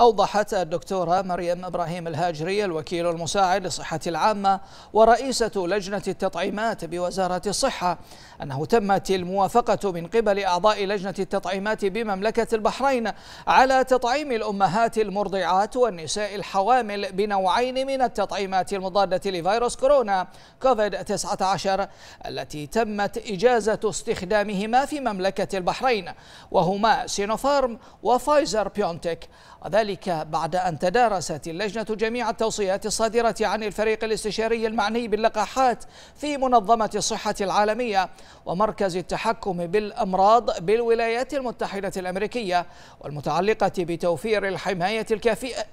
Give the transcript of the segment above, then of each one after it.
أوضحت الدكتورة مريم إبراهيم الهاجري الوكيل المساعد للصحة العامة ورئيسة لجنة التطعيمات بوزارة الصحة أنه تمت الموافقة من قبل أعضاء لجنة التطعيمات بمملكة البحرين على تطعيم الأمهات المرضعات والنساء الحوامل بنوعين من التطعيمات المضادة لفيروس كورونا كوفيد 19 التي تمت إجازة استخدامهما في مملكة البحرين وهما سينوفارم وفايزر بيونتك وذلك ذلك بعد أن تدارست اللجنة جميع التوصيات الصادرة عن الفريق الاستشاري المعني باللقاحات في منظمة الصحة العالمية ومركز التحكم بالأمراض بالولايات المتحدة الأمريكية والمتعلقة بتوفير الحماية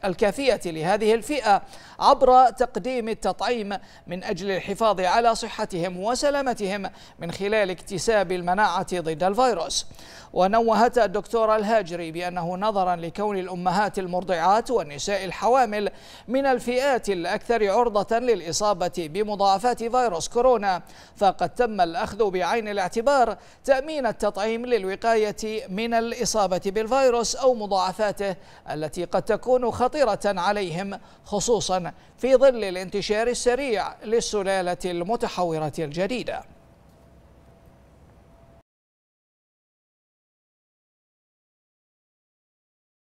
الكافية لهذه الفئة عبر تقديم التطعيم من أجل الحفاظ على صحتهم وسلامتهم من خلال اكتساب المناعة ضد الفيروس ونوهت الدكتورة الهاجري بأنه نظرا لكون الأمهات المرضعات والنساء الحوامل من الفئات الأكثر عرضة للإصابة بمضاعفات فيروس كورونا فقد تم الأخذ بعين الاعتبار تأمين التطعيم للوقاية من الإصابة بالفيروس أو مضاعفاته التي قد تكون خطيرة عليهم خصوصا في ظل الانتشار السريع للسلالة المتحورة الجديدة